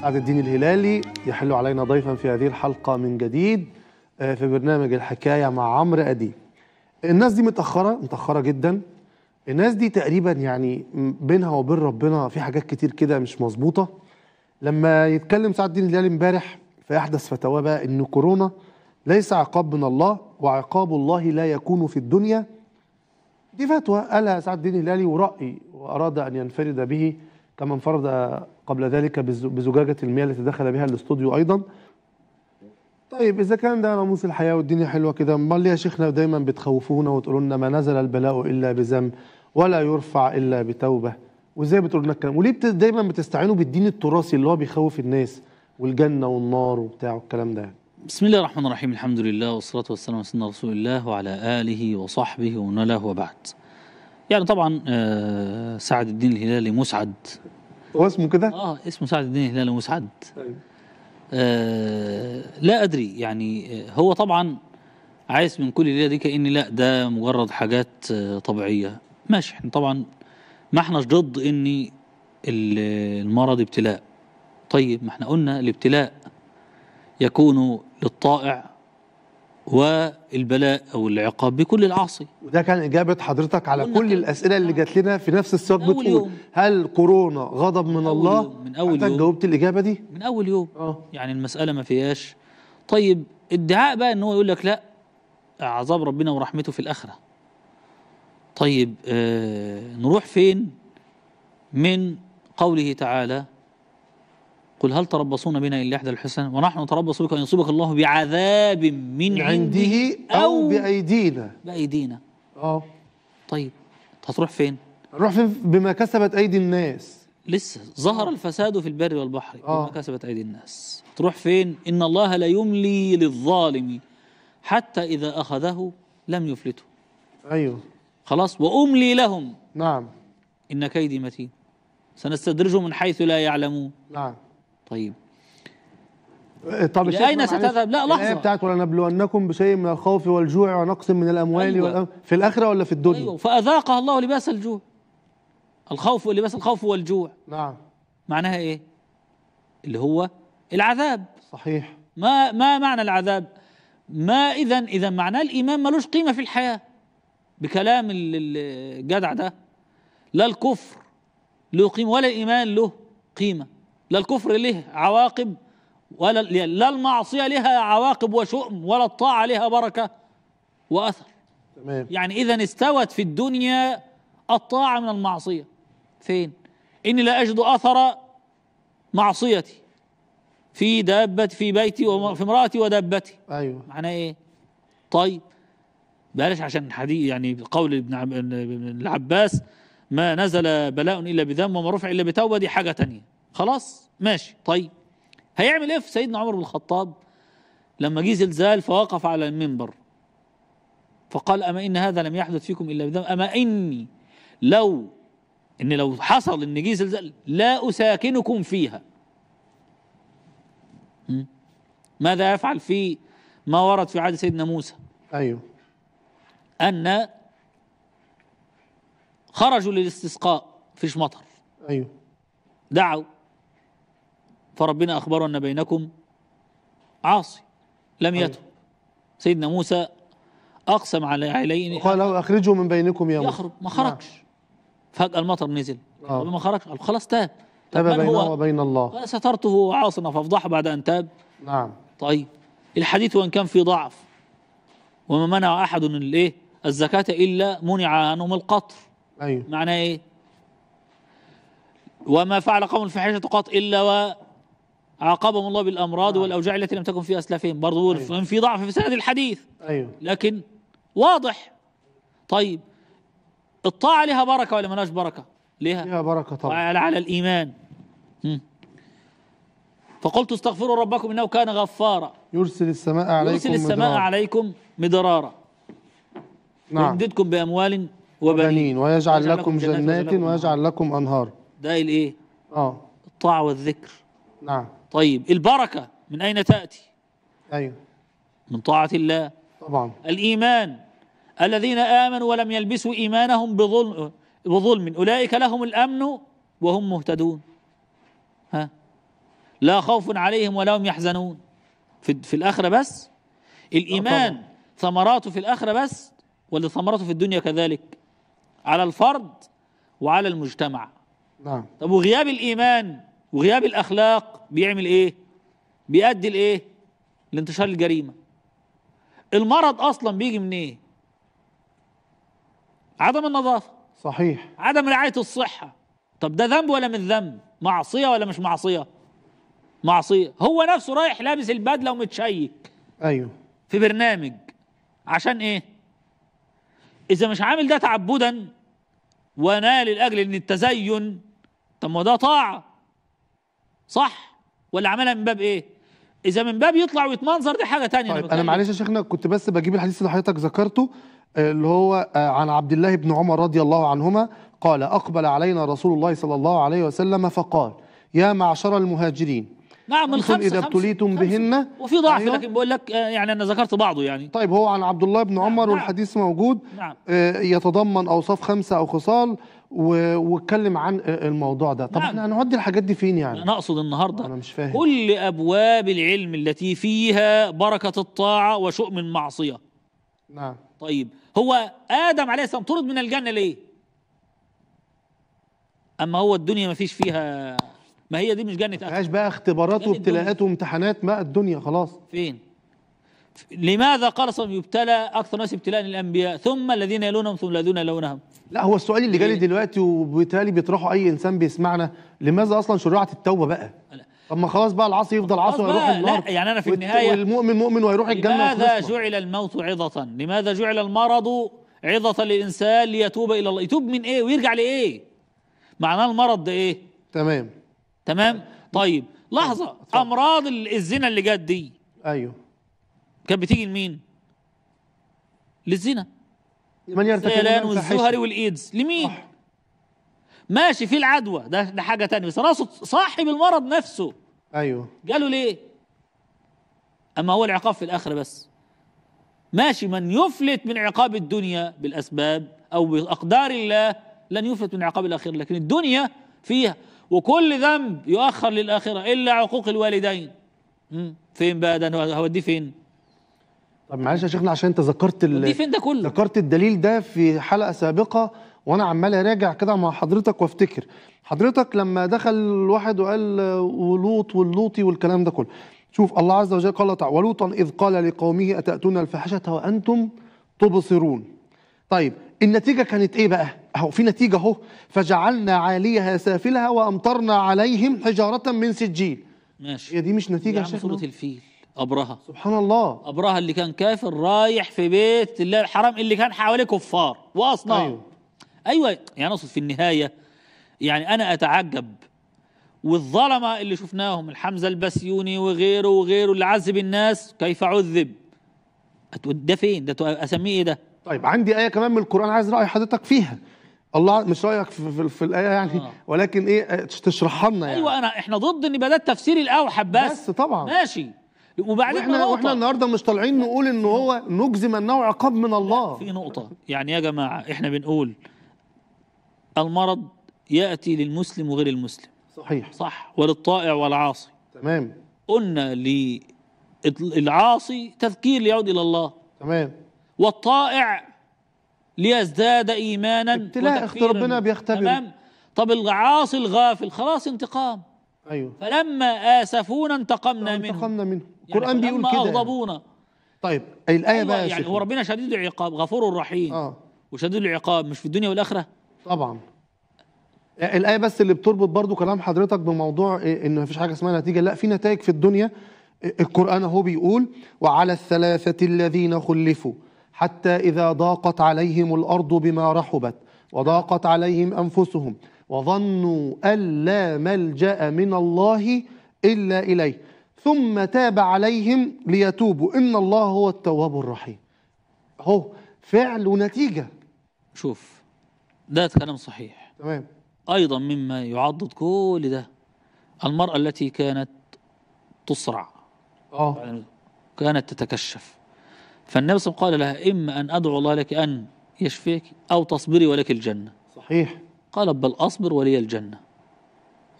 سعد الدين الهلالي يحل علينا ضيفا في هذه الحلقة من جديد آه، في برنامج الحكاية مع عمرو أديب الناس دي متأخرة متأخرة جدا الناس دي تقريبا يعني بينها وبين ربنا في حاجات كتير كده مش مظبوطة لما يتكلم سعد الدين الهلالي امبارح في أحدث فتواه بقى إن كورونا ليس عقاب من الله وعقاب الله لا يكون في الدنيا دي فتوى قالها سعد الدين الهلالي ورأي وأراد أن ينفرد به كما انفرد قبل ذلك بزجاجة المياه التي دخل بها الاستوديو أيضا طيب إذا كان ده ناموس الحياة والدنيا حلوة كده أمال ليه يا شيخنا دايما بتخوفونا وتقولوا لنا ما نزل البلاء إلا بذنب ولا يرفع إلا بتوبة وإزاي بتقول لنا الكلام وليه دايما بتستعينوا بالدين التراثي اللي هو بيخوف الناس والجنة والنار وبتاع والكلام ده بسم الله الرحمن الرحيم الحمد لله والصلاة والسلام على سيدنا رسول الله وعلى آله وصحبه ومن والاه وبعد يعني طبعا آه، سعد الدين الهلالي مسعد هو اسمه كده؟ اه اسمه سعد الدين هلال ابو سعد طيب. آه لا ادري يعني آه، هو طبعا عايز من كل ليله دي كاني لا ده مجرد حاجات آه، طبيعيه ماشي احنا طبعا ما احناش ضد ان المرض ابتلاء طيب ما احنا قلنا الابتلاء يكون للطائع والبلاء او العقاب بكل العاصي وده كان اجابه حضرتك على كل الاسئله اللي نعم. جات لنا في نفس السياق بتقول يوم. هل كورونا غضب من, من الله يوم. من اول يوم جاوبت الاجابه دي من اول يوم أوه. يعني المساله ما فيهاش طيب ادعاء بقى ان هو يقول لك لا عذاب ربنا ورحمته في الاخره طيب آه نروح فين من قوله تعالى قل هل تربصون بنا إلا إحدى الحسن ونحن نتربص بك أن يصيبك الله بعذاب من عنده أو بأيدينا بأيدينا اه طيب هتروح فين؟ روح فين بما كسبت أيدي الناس لسه ظهر الفساد في البر والبحر آه. بما كسبت أيدي الناس تروح فين؟ إن الله لا يملي للظالم حتى إذا أخذه لم يفلته أيوه خلاص وأملي لهم نعم إن كيدي متين سنستدرجهم من حيث لا يعلمون نعم طيب طب الى اين ستذهب؟ لا لحظه بتاعت ولنبلونكم بشيء من الخوف والجوع ونقص من الاموال أيوة. والأم... في الاخره ولا في الدنيا؟ أيوة. فاذاقها الله لباس الجوع الخوف لباس الخوف والجوع نعم معناها ايه؟ اللي هو العذاب صحيح ما ما معنى العذاب؟ ما اذا اذا معناه الايمان ملوش قيمه في الحياه بكلام الجدع ده لا الكفر له قيمه ولا الايمان له قيمه لا الكفر له عواقب ولا لا المعصية لها عواقب وشؤم ولا الطاعة لها بركة وأثر تمام. يعني إذا استوت في الدنيا الطاعة من المعصية فين إني لا أجد أثر معصيتي في دابة في بيتي وفي امرأتي ودابتي أيوة معناه إيه طيب بلاش عشان حديث يعني قول ابن العباس ما نزل بلاء إلا بذنب وما رفع إلا بتوبة دي حاجة تانية خلاص ماشي طيب هيعمل ايه في سيدنا عمر بن الخطاب لما جه زلزال فوقف على المنبر فقال اما ان هذا لم يحدث فيكم الا بدم اما اني لو ان لو حصل ان جه زلزال لا اساكنكم فيها ماذا يفعل في ما ورد في عهد سيدنا موسى ايوه ان خرجوا للاستسقاء فيش مطر ايوه دعوا فربنا أخبر أن بينكم عاصي لم أيوه. يتب سيدنا موسى أقسم على عليه قال له أخرجه من بينكم يا موسى يخرج ما خرجش نعم. فجأة المطر نزل آه. ما خرجش قال خلاص تاب تاب بينه وبين الله قال سترته عاصنا فافضحه بعد أن تاب نعم طيب الحديث وإن كان في ضعف وما منع أحد الإيه الزكاة إلا منع عنهم القطر أيوه معناه إيه وما فعل قوم الفاحشة قط إلا و عاقبهم الله بالامراض آه. والاوجاع التي لم تكن أيوه. في اسلافهم برضه أيوه. في ضعف في سند الحديث ايوه لكن واضح طيب الطاعه لها بركه ولا مالهاش بركه؟ لها لها بركه طبعا على, على الايمان م. فقلت استغفروا ربكم انه كان غفارا يرسل السماء عليكم يرسل السماء مدرارة. عليكم مدرارا نعم يمددكم باموال وبنين, ويجعل, ويجعل لكم جنات, جنات ويجعل لكم انهار ده الايه؟ اه الطاعه والذكر نعم طيب البركة من أين تأتي أيوة من طاعة الله طبعا الإيمان الذين آمنوا ولم يلبسوا إيمانهم بظلم بظلم أولئك لهم الأمن وهم مهتدون ها لا خوف عليهم ولا هم يحزنون في, في الآخرة بس الإيمان طبعا. ثمراته في الآخرة بس ولا ثمراته في الدنيا كذلك على الفرد وعلى المجتمع نعم طب وغياب الإيمان وغياب الأخلاق بيعمل إيه بيؤدي لإيه لانتشار الجريمة المرض أصلا بيجي من إيه عدم النظافة صحيح عدم رعاية الصحة طب ده ذنب ولا من ذنب معصية ولا مش معصية معصية هو نفسه رايح لابس البدلة ومتشيك أيوه في برنامج عشان إيه إذا مش عامل ده تعبدا ونال لأجل إن التزين طب ما ده طاعة صح ولا عملها من باب ايه اذا من باب يطلع ويتمنظر دي حاجه تانية طيب انا معلش يا شيخنا كنت بس بجيب الحديث اللي حضرتك ذكرته اللي هو آه، عن عبد الله بن عمر رضي الله عنهما قال اقبل علينا رسول الله صلى الله عليه وسلم فقال يا معشر المهاجرين نعم الخمس اذا ابتليتم بهن وفي ضعف أيوة. لكن بقول لك آه، يعني انا ذكرت بعضه يعني طيب هو عن عبد الله بن نعم، عمر نعم والحديث موجود نعم. آه، يتضمن اوصاف خمسه او خصال واتكلم عن الموضوع ده طب نعم. احنا هنودي الحاجات دي فين يعني انا اقصد النهارده انا مش فاهم كل ابواب العلم التي فيها بركه الطاعه وشؤم المعصيه نعم طيب هو ادم عليه السلام طرد من الجنه ليه اما هو الدنيا ما فيش فيها ما هي دي مش جنه ما بقى اختبارات وابتلاءات وامتحانات ما الدنيا خلاص فين لماذا قال صلى يبتلى اكثر الناس ابتلاء الانبياء ثم الذين يلونهم ثم الذين يلونهم لا هو السؤال اللي جالي إيه. دلوقتي وبالتالي بيطرحه اي انسان بيسمعنا لماذا اصلا شرعت التوبه بقى طب ما خلاص بقى العصي يفضل عصي ويروح النار لا يعني انا في النهايه والمؤمن مؤمن ويروح الجنه لماذا جعل الموت عظه لماذا جعل المرض عظه للانسان ليتوب الى الله يتوب من ايه ويرجع لايه معناه المرض ده ايه تمام تمام طيب لحظه امراض الزنا اللي جت دي ايوه كانت بتيجي لمين للزنا من يرتكب الزنا والزهري والايدز لمين صح. ماشي في العدوى ده ده حاجه ثانيه بس راسه صاحب المرض نفسه ايوه قالوا ليه اما هو العقاب في الاخره بس ماشي من يفلت من عقاب الدنيا بالاسباب او باقدار الله لن يفلت من عقاب الاخره لكن الدنيا فيها وكل ذنب يؤخر للاخره الا عقوق الوالدين فين بقى ده هوديه فين طب معلش يا شيخنا عشان انت ذكرت ال... دي فين ده كله ذكرت الدليل ده في حلقه سابقه وانا عمال اراجع كده مع حضرتك وافتكر حضرتك لما دخل الواحد وقال ولوط واللوطي والكلام ده كله شوف الله عز وجل قال تعالى ولوطا اذ قال لقومه اتاتون الفاحشه وانتم تبصرون طيب النتيجه كانت ايه بقى اهو في نتيجه اهو فجعلنا عاليها سافلها وامطرنا عليهم حجاره من سجيل ماشي هي دي مش نتيجه يا صوره الفيل أبرهة سبحان الله أبرهة اللي كان كافر رايح في بيت الله الحرام اللي كان حواليه كفار وأصنام أيوة. أيوة يعني أقصد في النهاية يعني أنا أتعجب والظلمة اللي شفناهم الحمزة البسيوني وغيره وغيره اللي عذب الناس كيف عذب ده فين ده أسميه إيه ده طيب عندي آية كمان من القرآن عايز رأي حضرتك فيها الله مش رايك في, في, في الايه يعني آه. ولكن ايه تشرحها لنا يعني ايوه انا احنا ضد ان يبقى ده التفسير الاوحد بس بس طبعا ماشي وبعدين احنا نقطة. النهارده مش طالعين نقول ان هو نجزم انه عقاب من الله في نقطه يعني يا جماعه احنا بنقول المرض ياتي للمسلم وغير المسلم صحيح صح وللطائع والعاصي تمام قلنا للعاصي تذكير ليعود الى الله تمام والطائع ليزداد ايمانا ابتلاء ربنا بيختبر تمام طب العاصي الغافل خلاص انتقام أيوة. فلما آسفونا انتقمنا منهم انتقمنا منهم يعني القرآن يعني بيقول كده يعني. أغضبونا طيب طيب الآية أيوة بقى يعني هو ربنا شديد العقاب غفور رحيم آه. وشديد العقاب مش في الدنيا والآخرة طبعا الآية بس اللي بتربط برضو كلام حضرتك بموضوع ما إيه، مفيش حاجة اسمها نتيجة لا في نتائج في الدنيا القرآن هو بيقول وعلى الثلاثة الذين خلفوا حتى إذا ضاقت عليهم الأرض بما رحبت وضاقت عليهم أنفسهم وظنوا ألا ملجأ من الله إلا إليه ثم تاب عليهم ليتوبوا إن الله هو التواب الرحيم هو فعل ونتيجة شوف ده كلام صحيح تمام أيضا مما يعضد كل ده المرأة التي كانت تصرع اه يعني كانت تتكشف فالنبي صلى الله عليه وسلم قال لها إما أن أدعو الله لك أن يشفيك أو تصبري ولك الجنة صحيح قال بل أصبر ولي الجنة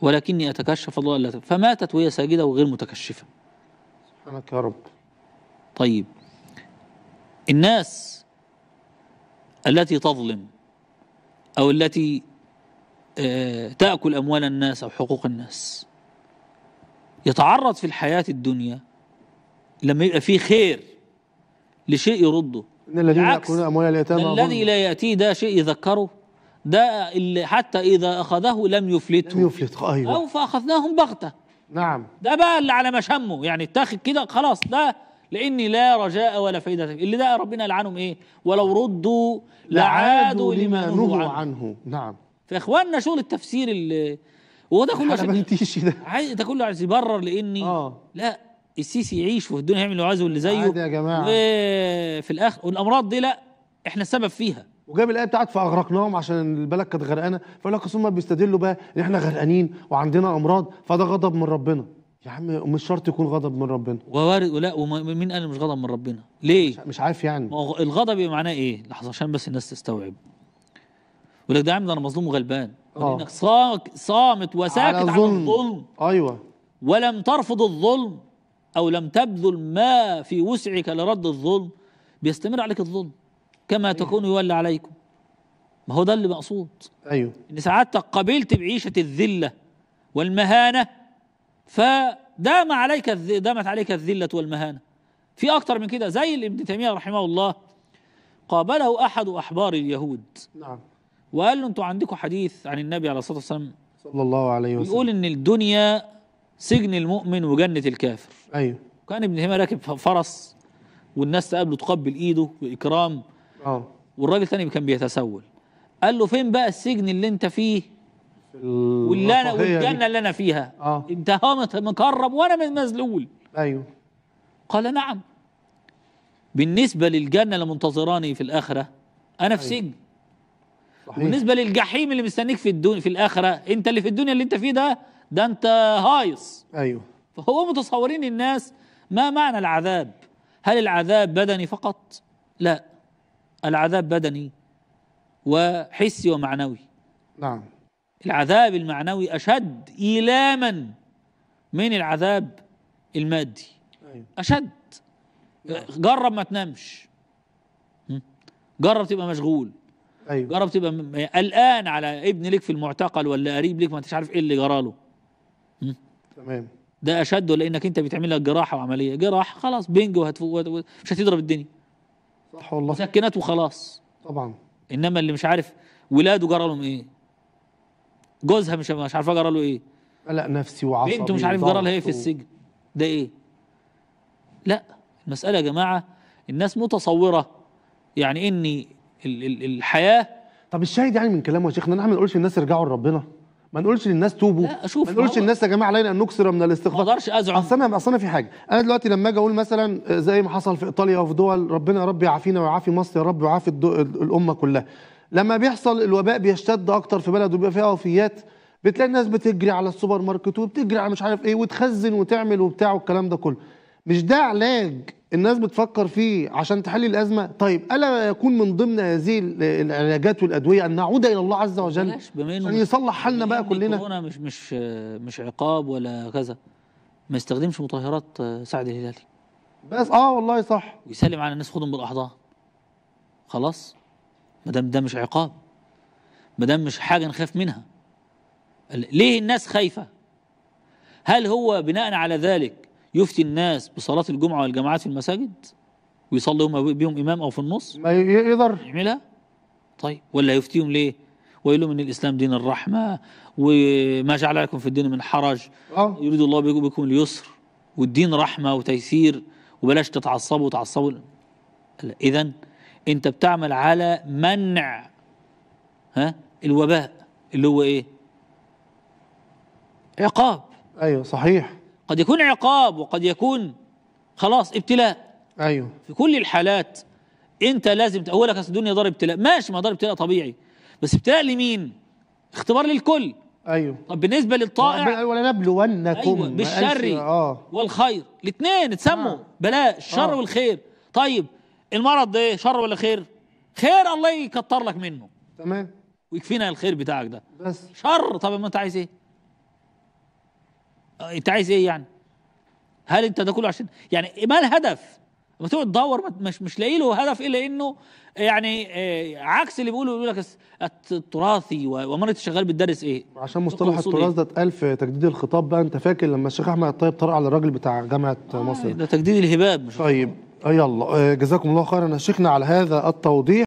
ولكني أتكشف الله ألا فماتت وهي ساجدة وغير متكشفة سبحانك يا رب طيب الناس التي تظلم أو التي آه، تأكل أموال الناس أو حقوق الناس يتعرض في الحياة الدنيا لما يبقى فيه خير لشيء يرده الذين يأكلون أموال اليتامى الذي لا يأتيه ده شيء يذكره ده اللي حتى إذا أخذه لم يفلته لم يفلت أيوة أو فأخذناهم بغتة نعم ده بقى اللي على مشمه يعني اتاخد كده خلاص ده لاني لا رجاء ولا فائده اللي ده ربنا لعنهم ايه ولو ردوا لعادوا لما نهوا عنه. عنه نعم فاخواننا شغل التفسير اللي هو ده كله عشان ده عايز ده كله عايز يبرر لاني آه. لا السيسي يعيش وفي الدنيا يعمل اللي عايزه واللي زيه عادي يا جماعه وفي الاخر والامراض دي لا احنا السبب فيها وجاب الايه بتاعت فاغرقناهم عشان البلد كانت غرقانه فيقول لك ثم بيستدلوا بقى ان احنا غرقانين وعندنا امراض فده غضب من ربنا يا عم مش شرط يكون غضب من ربنا ووارد ولا ومين قال مش غضب من ربنا ليه مش عارف يعني الغضب معناه ايه لحظه عشان بس الناس تستوعب يقول لك ده عم ده انا مظلوم وغلبان آه. انك صامت وساكت الظلم. عن الظلم ايوه ولم ترفض الظلم او لم تبذل ما في وسعك لرد الظلم بيستمر عليك الظلم كما أيوه. تكون يولى عليكم ما هو ده اللي مقصود ايوه ان سعادتك قبلت بعيشه الذله والمهانه فدام عليك دامت عليك الذله والمهانه في اكتر من كده زي اللي ابن تيميه رحمه الله قابله احد احبار اليهود نعم وقال له انتوا عندكم حديث عن النبي عليه الصلاه والسلام صلى الله عليه وسلم يقول ان الدنيا سجن المؤمن وجنه الكافر ايوه كان ابن تيميه راكب فرس والناس تقابله تقبل ايده واكرام اه والراجل الثاني كان بيتسول قال له فين بقى السجن اللي انت فيه واللي انا والجنه اللي انا فيها اه انت هامت مكرم وانا من مذلول ايوه قال نعم بالنسبه للجنه اللي منتظراني في الاخره انا في أيوه. سجن صحيح. بالنسبه للجحيم اللي مستنيك في الدنيا في الاخره انت اللي في الدنيا اللي انت فيه ده ده انت هايص ايوه فهو متصورين الناس ما معنى العذاب هل العذاب بدني فقط لا العذاب بدني وحسي ومعنوي نعم العذاب المعنوي أشد إيلاما من العذاب المادي أيوة. أشد جرب نعم. ما تنامش جرب تبقى مشغول أيوة. جرب تبقى قلقان على ابن لك في المعتقل ولا قريب لك ما انتش عارف ايه اللي جرى له تمام ده اشد ولا انك انت بتعمل لك جراحه وعمليه جراحه خلاص بنج وهتفوق مش هتضرب الدنيا صح والله مسكنات وخلاص طبعا انما اللي مش عارف ولاده جرى لهم ايه جوزها مش مش عارفه جرى له ايه قلق نفسي وعصبي بنته مش عارف جرى لها ايه في السجن ده ايه لا المساله يا جماعه الناس متصوره يعني ان الحياه طب الشاهد يعني من كلامه يا شيخنا ان احنا ما نقولش الناس ارجعوا لربنا ما نقولش للناس توبوا لا اشوف ما نقولش للناس يا جماعه علينا ان نكسر من الاستغفار ما اقدرش ازعم اصل انا اصل انا في حاجه انا دلوقتي لما اجي اقول مثلا آه، زي ما حصل في ايطاليا وفي دول ربنا يا رب يعافينا ويعافي مصر يا رب ويعافي الامه كلها لما بيحصل الوباء بيشتد اكتر في بلد وبيبقى فيها وفيات بتلاقي الناس بتجري على السوبر ماركت وبتجري على مش عارف ايه وتخزن وتعمل وبتاع والكلام ده كله مش ده علاج الناس بتفكر فيه عشان تحل الازمه طيب الا يكون من ضمن هذه العلاجات والادويه ان نعود الى الله عز وجل عشان يصلح حالنا بقى كلنا كورونا مش مش مش عقاب ولا كذا ما يستخدمش مطهرات سعد الهلالي بس اه والله صح ويسلم على الناس خدهم بالاحضان خلاص ما دام ده مش عقاب ما دام مش حاجه نخاف منها ليه الناس خايفه هل هو بناء على ذلك يفتي الناس بصلاة الجمعة والجماعات في المساجد ويصلي هم بيهم إمام أو في النص ما يقدر يعملها طيب ولا يفتيهم ليه ويقول لهم ان الاسلام دين الرحمه وما جعل لكم في الدين من حرج أوه. يريد الله بكم اليسر والدين رحمه وتيسير وبلاش تتعصبوا وتعصبوا اذا انت بتعمل على منع ها الوباء اللي هو ايه عقاب ايوه صحيح قد يكون عقاب وقد يكون خلاص ابتلاء ايوه في كل الحالات انت لازم اولك اصل الدنيا دار ابتلاء ماشي ما دار ابتلاء طبيعي بس ابتلاء لمين اختبار للكل ايوه طب بالنسبه للطائع ولنبلونكم أيوة بالشر آه. والخير الاثنين اتسموا آه. بلاء الشر آه. والخير طيب المرض ده ايه شر ولا خير خير الله يكتر لك منه تمام ويكفينا الخير بتاعك ده بس شر طب ما انت عايز ايه آه، انت عايز ايه يعني هل انت ده كله عشان يعني ما الهدف ما تقعد تدور مش مش لاقي له هدف الا انه آه، يعني آه، عكس اللي بيقوله يقول لك التراثي وامانه الشغال بتدرس ايه عشان مصطلح إيه؟ التراث ده اتقال في تجديد الخطاب بقى انت فاكر لما الشيخ احمد الطيب طرق على الراجل بتاع جامعه آه مصر ده تجديد الهباب مش طيب يلا جزاكم الله خيرا شيخنا على هذا التوضيح